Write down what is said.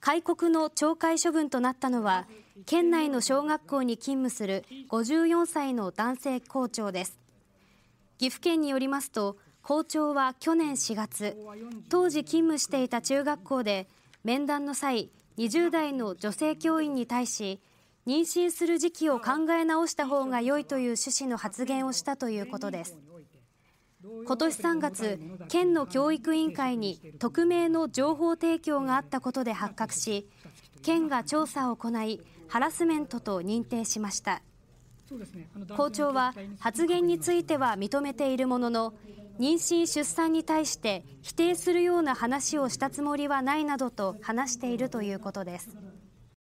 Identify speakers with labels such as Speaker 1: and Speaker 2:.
Speaker 1: 開国の懲戒処分となったのは、県内の小学校に勤務する54歳の男性校長です。岐阜県によりますと、校長は去年4月、当時勤務していた中学校で、面談の際、20代の女性教員に対し、妊娠する時期を考え直した方が良いという趣旨の発言をしたということです。今年3月県の教育委員会に匿名の情報提供があったことで発覚し県が調査を行いハラスメントと認定しました校長は発言については認めているものの妊娠・出産に対して否定するような話をしたつもりはないなどと話しているということです。